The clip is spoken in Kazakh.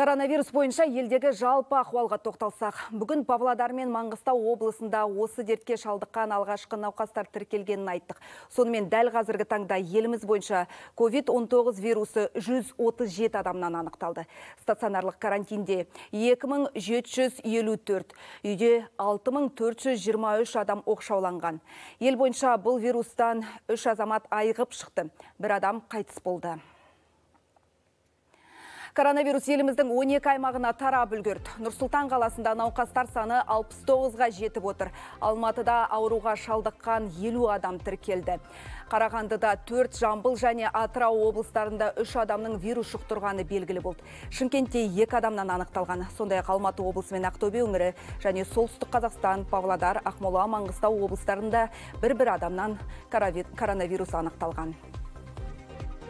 Коронавирус бойынша елдегі жалпы ахуалға тоқталсақ. Бүгін Павлодар мен Маңғыстау облысында осы дертке шалдыққан алғашқы науқастар тіркелгенін айттық. Сонымен дәл қазіргі таңда еліміз бойынша COVID-19 вирусы 137 адамнан анықталды. Стационарлық карантинде 2754, үйде 6423 адам оқшауланған. Ел бойынша бұл вирустан үш азамат айығып шықты. Бір адам қайтыс болды. Коронавирус еліміздің 12 аймағына тарап үлгерді. Нұрсултан қаласында науқастар саны 69-ға жетіп отыр. Алматыда ауруға шалдыққан 50 адам тіркелді. Қарағандыда 4 Жамбыл және Атырау облыстарында 3 адамның вирус жұқтырғаны белгілі болды. Шымкентте 2 адамнан анықталған. Сондай-ақ Алматы облысы мен Ақтөбе өңірі және солтүстік Қазақстан, Павлодар, Ақмола, Маңғыстау облыстарында бір-бір адамнан коронавирус анықталған.